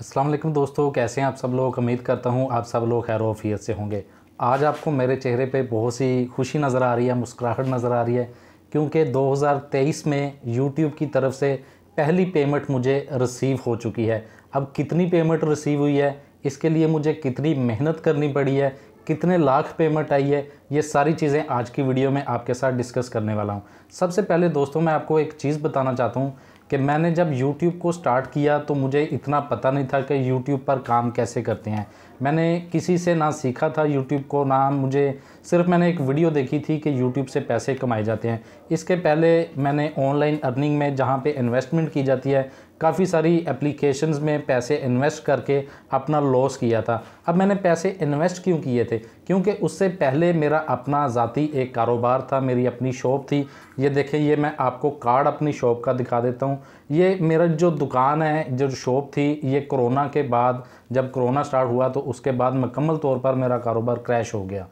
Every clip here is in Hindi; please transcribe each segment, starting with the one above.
असलम दोस्तों कैसे हैं आप सब लोग उम्मीद करता हूँ आप सब लोग खैर वफीयत से होंगे आज आपको मेरे चेहरे पे बहुत सी खुशी नज़र आ रही है मुस्कुराहट नज़र आ रही है क्योंकि 2023 में YouTube की तरफ से पहली पेमेंट मुझे रिसीव हो चुकी है अब कितनी पेमेंट रिसीव हुई है इसके लिए मुझे कितनी मेहनत करनी पड़ी है कितने लाख पेमेंट आई है ये सारी चीज़ें आज की वीडियो में आपके साथ डिस्कस करने वाला हूँ सबसे पहले दोस्तों मैं आपको एक चीज़ बताना चाहता हूँ कि मैंने जब YouTube को स्टार्ट किया तो मुझे इतना पता नहीं था कि YouTube पर काम कैसे करते हैं मैंने किसी से ना सीखा था YouTube को ना मुझे सिर्फ मैंने एक वीडियो देखी थी कि YouTube से पैसे कमाए जाते हैं इसके पहले मैंने ऑनलाइन अर्निंग में जहाँ पे इन्वेस्टमेंट की जाती है काफ़ी सारी एप्लीकेशंस में पैसे इन्वेस्ट करके अपना लॉस किया था अब मैंने पैसे इन्वेस्ट क्यों किए थे क्योंकि उससे पहले मेरा अपना ज़ाती एक कारोबार था मेरी अपनी शॉप थी ये देखें ये मैं आपको कार्ड अपनी शॉप का दिखा देता हूँ ये मेरा जो दुकान है जो शॉप थी ये कोरोना के बाद जब कोरोना स्टार्ट हुआ तो उसके बाद मुकम्मल तौर पर मेरा कारोबार क्रैश हो गया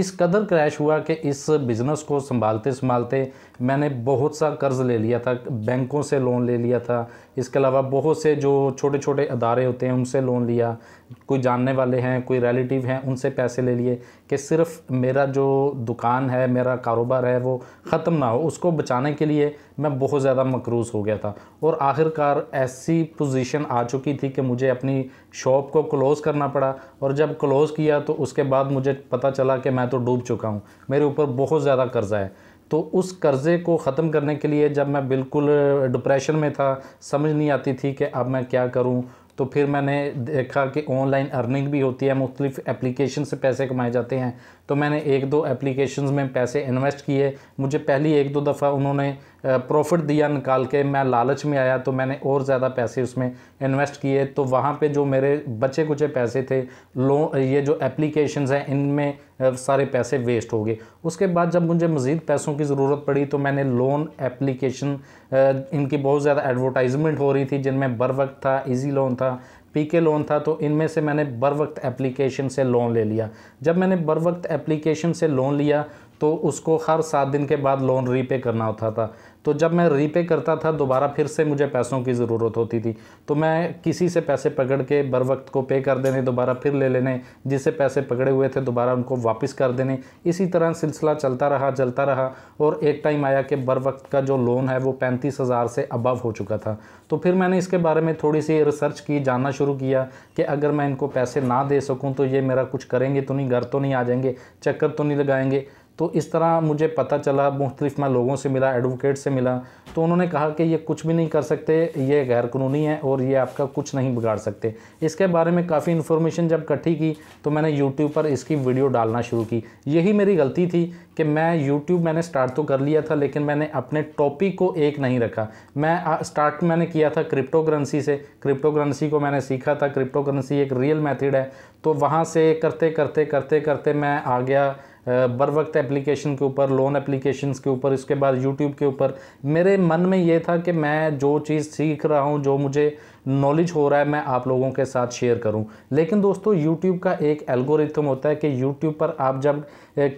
इस कदर क्रैश हुआ कि इस बिज़नेस को संभालते संभालते मैंने बहुत सा कर्ज़ ले लिया था बैंकों से लोन ले लिया था इसके अलावा बहुत से जो छोटे छोटे अदारे होते हैं उनसे लोन लिया कोई जानने वाले हैं कोई रिलेटिव हैं उनसे पैसे ले लिए कि सिर्फ मेरा जो दुकान है मेरा कारोबार है वो ख़त्म ना हो उसको बचाने के लिए मैं बहुत ज़्यादा मकरूज़ हो गया था और आखिरकार ऐसी पोजीशन आ चुकी थी कि मुझे अपनी शॉप को क्लोज़ करना पड़ा और जब क्लोज़ किया तो उसके बाद मुझे पता चला कि मैं तो डूब चुका हूँ मेरे ऊपर बहुत ज़्यादा कर्ज़ा है तो उस कर्ज़े को ख़त्म करने के लिए जब मैं बिल्कुल डिप्रेशन में था समझ नहीं आती थी कि अब मैं क्या करूं तो फिर मैंने देखा कि ऑनलाइन अर्निंग भी होती है मुख्तलिफ एप्लीकेशन से पैसे कमाए जाते हैं तो मैंने एक दो एप्लीकेशन में पैसे इन्वेस्ट किए मुझे पहली एक दो दफ़ा उन्होंने प्रॉफिट दिया निकाल के मैं लालच में आया तो मैंने और ज़्यादा पैसे उसमें इन्वेस्ट किए तो वहाँ पे जो मेरे बचे कुचे पैसे थे लो ये जो एप्लीकेशंस हैं इनमें सारे पैसे वेस्ट हो गए उसके बाद जब मुझे मज़ीद पैसों की ज़रूरत पड़ी तो मैंने लोन एप्लीकेशन इनकी बहुत ज़्यादा एडवर्टाइजमेंट हो रही थी जिनमें बर वक्त था ईजी लोन था पीके लोन था तो इनमें से मैंने बर वक्त एप्लीकेशन से लोन ले लिया जब मैंने बर वक्त एप्लीकेशन से लोन लिया तो उसको हर सात दिन के बाद लोन रीपे करना होता था तो जब मैं रीपे करता था दोबारा फिर से मुझे पैसों की ज़रूरत होती थी तो मैं किसी से पैसे पकड़ के बर वक्त को पे कर देने दोबारा फिर ले लेने जिससे पैसे पकड़े हुए थे दोबारा उनको वापस कर देने इसी तरह सिलसिला चलता रहा चलता रहा और एक टाइम आया कि बर वक्त का जो लोन है वो पैंतीस हज़ार से अबव हो चुका था तो फिर मैंने इसके बारे में थोड़ी सी रिसर्च की जानना शुरू किया कि अगर मैं इनको पैसे ना दे सकूँ तो ये मेरा कुछ करेंगे तो नहीं घर तो नहीं आ जाएंगे चक्कर तो नहीं लगाएंगे तो इस तरह मुझे पता चला मुख्तलिफ मैं लोगों से मिला एडवोकेट से मिला तो उन्होंने कहा कि ये कुछ भी नहीं कर सकते ये गैर कानूनी है और ये आपका कुछ नहीं बिगाड़ सकते इसके बारे में काफ़ी इन्फॉर्मेशन जब इकट्ठी की तो मैंने यूट्यूब पर इसकी वीडियो डालना शुरू की यही मेरी गलती थी कि मैं यूट्यूब मैंने स्टार्ट तो कर लिया था लेकिन मैंने अपने टॉपिक को एक नहीं रखा मैं स्टार्ट मैंने किया था क्रिप्टो करेंसी से क्रिप्टो करेंसी को मैंने सीखा था क्रिप्टो करेंसी एक रियल मैथड है तो वहाँ से करते करते करते करते मैं आ गया बर वक्त एप्लीकेशन के ऊपर लोन एप्लीकेशन के ऊपर इसके बाद यूट्यूब के ऊपर मेरे मन में ये था कि मैं जो चीज़ सीख रहा हूँ जो मुझे नॉलेज हो रहा है मैं आप लोगों के साथ शेयर करूं लेकिन दोस्तों यूट्यूब का एक एल्गोरिथम होता है कि यूट्यूब पर आप जब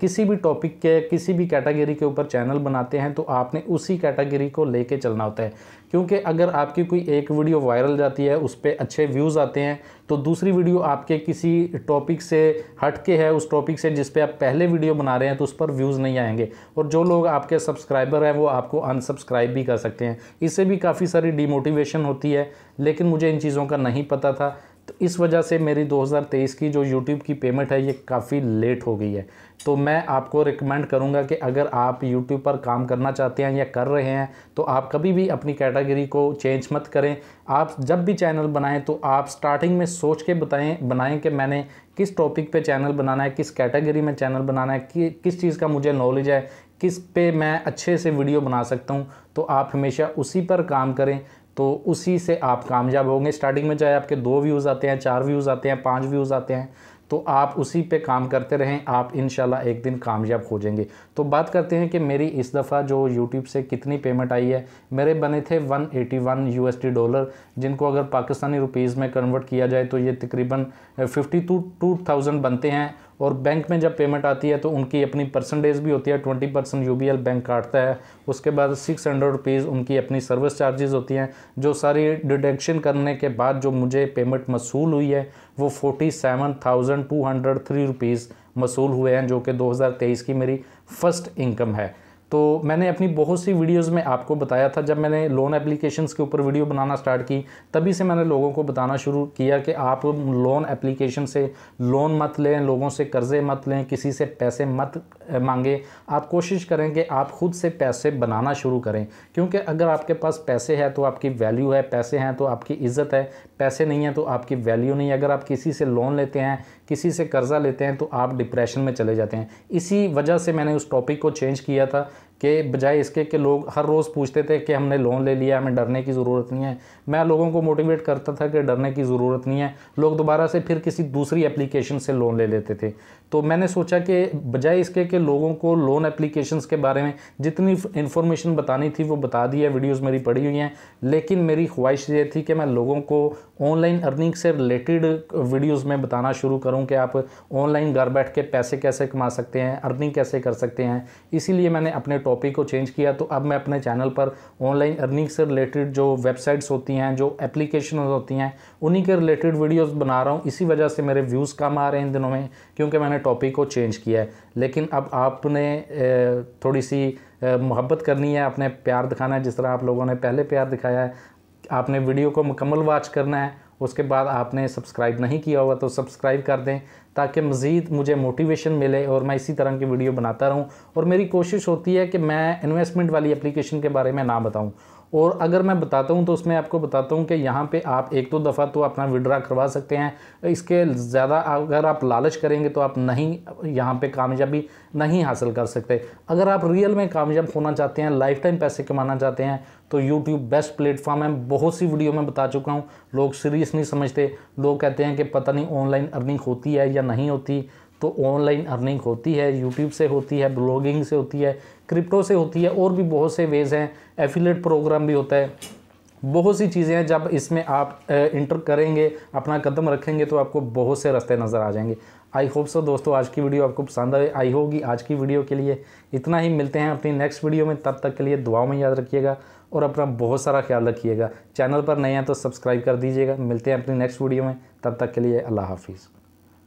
किसी भी टॉपिक के किसी भी कैटेगरी के ऊपर चैनल बनाते हैं तो आपने उसी कैटेगरी को लेके चलना होता है क्योंकि अगर आपकी कोई एक वीडियो वायरल जाती है उस पर अच्छे व्यूज़ आते हैं तो दूसरी वीडियो आपके किसी टॉपिक से हट के है उस टॉपिक से जिस पे आप पहले वीडियो बना रहे हैं तो उस पर व्यूज़ नहीं आएंगे और जो लोग आपके सब्सक्राइबर हैं वो आपको अनसब्सक्राइब भी कर सकते हैं इससे भी काफ़ी सारी डिमोटिवेशन होती है लेकिन मुझे इन चीज़ों का नहीं पता था तो इस वजह से मेरी 2023 की जो YouTube की पेमेंट है ये काफ़ी लेट हो गई है तो मैं आपको रिकमेंड करूँगा कि अगर आप YouTube पर काम करना चाहते हैं या कर रहे हैं तो आप कभी भी अपनी कैटेगरी को चेंज मत करें आप जब भी चैनल बनाएं तो आप स्टार्टिंग में सोच के बताएं बनाएं कि मैंने किस टॉपिक पे चैनल बनाना है किस कैटेगरी में चैनल बनाना है कि, किस चीज़ का मुझे नॉलेज है किस पे मैं अच्छे से वीडियो बना सकता हूँ तो आप हमेशा उसी पर काम करें तो उसी से आप कामयाब होंगे स्टार्टिंग में चाहे आपके दो व्यूज़ आते हैं चार व्यूज़ आते हैं पाँच व्यूज़ आते हैं तो आप उसी पे काम करते रहें आप इन एक दिन कामयाब हो जाएंगे तो बात करते हैं कि मेरी इस दफ़ा जो यूट्यूब से कितनी पेमेंट आई है मेरे बने थे 181 एटी डॉलर जिनको अगर पाकिस्तानी रुपीज़ में कन्वर्ट किया जाए तो ये तकरीबन 52 टू थाउजेंड बनते हैं और बैंक में जब पेमेंट आती है तो उनकी अपनी परसेंटेज भी होती है ट्वेंटी परसेंट यू बैंक काटता है उसके बाद सिक्स हंड्रेड रुपीज़ उनकी अपनी सर्विस चार्जेस होती हैं जो सारी डिडक्शन करने के बाद जो मुझे पेमेंट मसूल हुई है वो forty seven thousand two hundred three rupees मसूल हुए हैं जो कि दो की मेरी फ़र्स्ट इनकम है तो मैंने अपनी बहुत सी वीडियोस में आपको बताया था जब मैंने लोन एप्लीकेशंस के ऊपर वीडियो बनाना स्टार्ट की तभी से मैंने लोगों को बताना शुरू किया कि आप लोन एप्लीकेशन से लोन मत लें लोगों से कर्ज़े मत लें किसी से पैसे मत मांगे आप कोशिश करें कि आप खुद से पैसे बनाना शुरू करें क्योंकि अगर आपके पास पैसे है तो आपकी वैल्यू है पैसे हैं तो आपकी इज़्ज़त है पैसे नहीं हैं तो आपकी वैल्यू नहीं है अगर आप किसी से लोन लेते हैं किसी से कर्ज़ा लेते हैं तो आप डिप्रेशन में चले जाते हैं इसी वजह से मैंने उस टॉपिक को चेंज किया था के बजाय इसके कि लोग हर रोज़ पूछते थे कि हमने लोन ले लिया हमें डरने की ज़रूरत नहीं है मैं लोगों को मोटिवेट करता था कि डरने की ज़रूरत नहीं है लोग दोबारा से फिर किसी दूसरी एप्लीकेशन से लोन ले लेते थे तो मैंने सोचा कि बजाय इसके कि लोगों को लोन एप्लीकेशन के बारे में जितनी इन्फॉर्मेशन बतानी थी वो बता दी है वीडियोज़ मेरी पड़ी हुई हैं लेकिन मेरी ख्वाहिश ये थी कि मैं लोगों को ऑनलाइन अर्निंग से रिलेटेड वीडियोज़ में बताना शुरू करूँ कि आप ऑनलाइन घर बैठ के पैसे कैसे कमा सकते हैं अर्निंग कैसे कर सकते हैं इसीलिए मैंने अपने टॉपिक को चेंज किया तो अब मैं अपने चैनल पर ऑनलाइन अर्निंग से रिलेटेड जो वेबसाइट्स होती हैं जो एप्लीकेशन होती हैं उन्हीं के रिलेटेड वीडियोस बना रहा हूँ इसी वजह से मेरे व्यूज़ कम आ रहे हैं इन दिनों में क्योंकि मैंने टॉपिक को चेंज किया है लेकिन अब आपने थोड़ी सी मोहब्बत करनी है अपने प्यार दिखाना है जिस तरह आप लोगों ने पहले प्यार दिखाया है आपने वीडियो को मुकम्मल वाच करना है उसके बाद आपने सब्सक्राइब नहीं किया हुआ तो सब्सक्राइब कर दें ताकि मज़ीद मुझे मोटिवेशन मिले और मैं इसी तरह की वीडियो बनाता रहूं और मेरी कोशिश होती है कि मैं इन्वेस्टमेंट वाली एप्लीकेशन के बारे में ना बताऊं और अगर मैं बताता हूँ तो उसमें आपको बताता हूँ कि यहाँ पे आप एक दो तो दफ़ा तो अपना विड्रा करवा सकते हैं इसके ज़्यादा अगर आप लालच करेंगे तो आप नहीं यहाँ पे कामयाबी नहीं हासिल कर सकते अगर आप रियल में कामयाब होना चाहते हैं लाइफ टाइम पैसे कमाना चाहते हैं तो यूट्यूब बेस्ट प्लेटफॉर्म है बहुत सी वीडियो में बता चुका हूँ लोग सीरियस नहीं समझते लोग कहते हैं कि पता नहीं ऑनलाइन अर्निंग होती है या नहीं होती तो ऑनलाइन अर्निंग होती है यूट्यूब से होती है ब्लॉगिंग से होती है क्रिप्टो से होती है और भी बहुत से वेज हैं एफिलेट प्रोग्राम भी होता है बहुत सी चीज़ें हैं जब इसमें आप इंटर करेंगे अपना कदम रखेंगे तो आपको बहुत से रास्ते नज़र आ जाएंगे आई होप सो दोस्तों आज की वीडियो आपको पसंद आए आई होगी आज की वीडियो के लिए इतना ही मिलते हैं अपनी नेक्स्ट वीडियो में तब तक के लिए दुआओं में याद रखिएगा और अपना बहुत सारा ख्याल रखिएगा चैनल पर नए हैं तो सब्सक्राइब कर दीजिएगा मिलते हैं अपनी नेक्स्ट वीडियो में तब तक के लिए अल्लाह हाफिज़